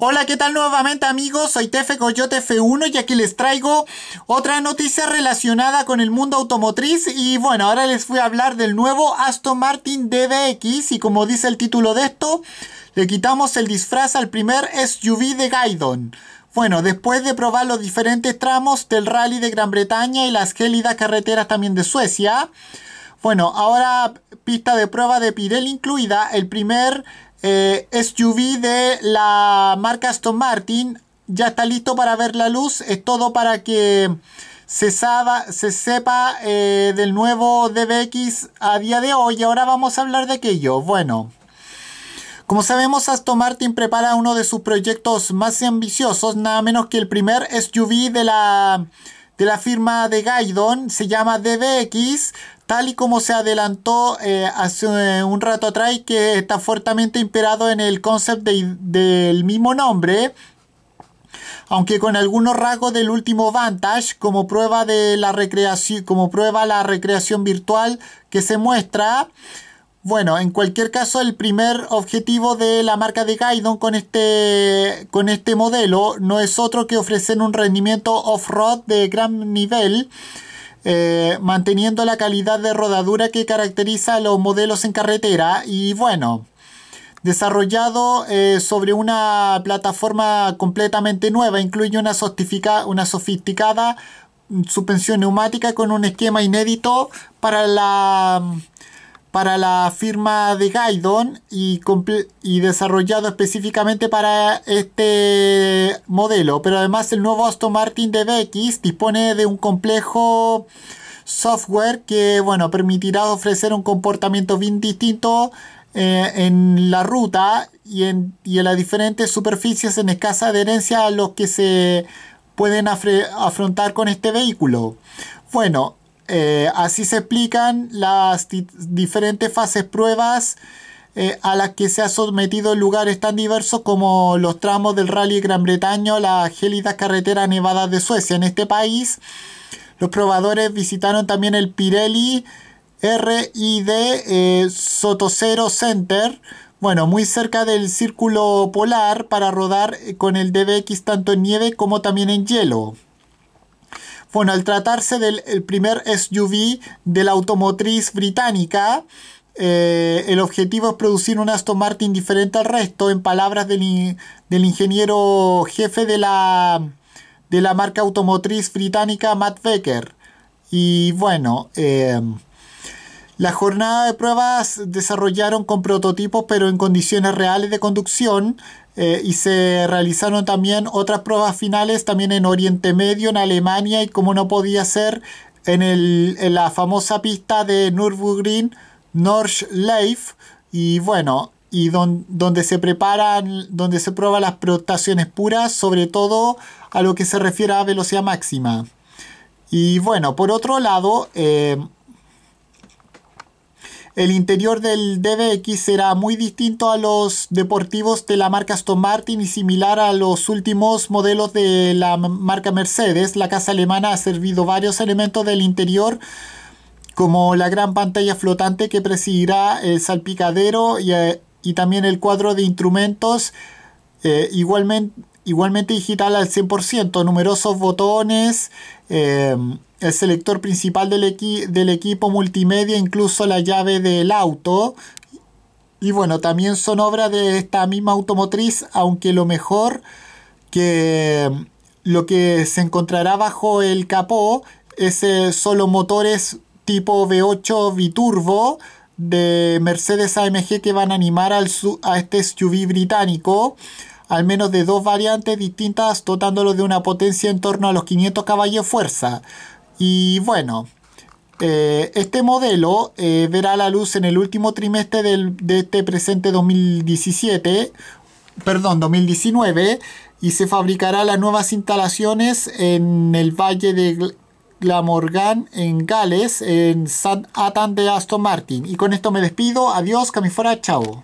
Hola, ¿qué tal nuevamente amigos? Soy Tefe Coyote F1 y aquí les traigo otra noticia relacionada con el mundo automotriz y bueno, ahora les voy a hablar del nuevo Aston Martin DBX y como dice el título de esto, le quitamos el disfraz al primer SUV de Gaidon. Bueno, después de probar los diferentes tramos del rally de Gran Bretaña y las gélidas carreteras también de Suecia, bueno, ahora pista de prueba de Pirelli incluida, el primer eh, SUV de la marca Aston Martin. Ya está listo para ver la luz. Es todo para que se, se sepa eh, del nuevo DBX a día de hoy. Ahora vamos a hablar de aquello. Bueno. Como sabemos, Aston Martin prepara uno de sus proyectos más ambiciosos, nada menos que el primer SUV de la de la firma de Gaidon se llama DBX, tal y como se adelantó eh, hace eh, un rato atrás que está fuertemente imperado en el concept del mismo nombre, aunque con algunos rasgos del último Vantage como prueba de la recreación, como prueba la recreación virtual que se muestra. Bueno, en cualquier caso, el primer objetivo de la marca de Gaidon con este, con este modelo no es otro que ofrecer un rendimiento off-road de gran nivel, eh, manteniendo la calidad de rodadura que caracteriza a los modelos en carretera. Y bueno, desarrollado eh, sobre una plataforma completamente nueva, incluye una, una sofisticada suspensión neumática con un esquema inédito para la para la firma de Gaidon y, desarrollado específicamente para este modelo. Pero además el nuevo Aston Martin DBX dispone de un complejo software que bueno, permitirá ofrecer un comportamiento bien distinto eh, en la ruta y en, y en las diferentes superficies en escasa adherencia a los que se pueden afrontar con este vehículo. Bueno, eh, así se explican las diferentes fases pruebas eh, a las que se ha sometido lugares tan diversos como los tramos del Rally Gran Bretaña las gélidas carreteras nevadas de Suecia. En este país, los probadores visitaron también el Pirelli RID eh, Sotocero Center, bueno, muy cerca del círculo polar para rodar con el DBX tanto en nieve como también en hielo. Bueno, al tratarse del primer SUV de la automotriz británica, eh, el objetivo es producir un Aston Martin diferente al resto, en palabras del, ingeniero jefe de la, de la marca automotriz británica, Matt Becker. Y bueno, eh, la jornada de pruebas desarrollaron con prototipos pero en condiciones reales de conducción eh, y se realizaron también otras pruebas finales también en Oriente Medio, en Alemania y como no podía ser en, la famosa pista de Nürburgring Nordschleife y bueno, y donde se preparan, donde se prueban las prestaciones puras, sobre todo a lo que se refiere a velocidad máxima. Y bueno, por otro lado, eh, el interior del DBX será muy distinto a los deportivos de la marca Aston Martin y similar a los últimos modelos de la marca Mercedes. La casa alemana ha servido varios elementos del interior como la gran pantalla flotante que presidirá el salpicadero y, eh, también el cuadro de instrumentos eh, igualmente, digital al 100%, numerosos botones. Eh, el selector principal del, equipo multimedia, incluso la llave del auto. Y bueno, también son obra de esta misma automotriz, aunque lo mejor que lo que se encontrará bajo el capó es eh, solo motores tipo V8 biturbo de Mercedes AMG que van a animar al a este SUV británico, al menos de dos variantes distintas, dotándolo de una potencia en torno a los 500 caballos de fuerza. Y bueno, eh, este modelo eh, verá la luz en el último trimestre de este presente 2017, perdón, 2019, y se fabricará las nuevas instalaciones en el Valle de Glamorgan, en Gales, en San Athan de Aston Martin. Y con esto me despido, adiós, camifora, chao.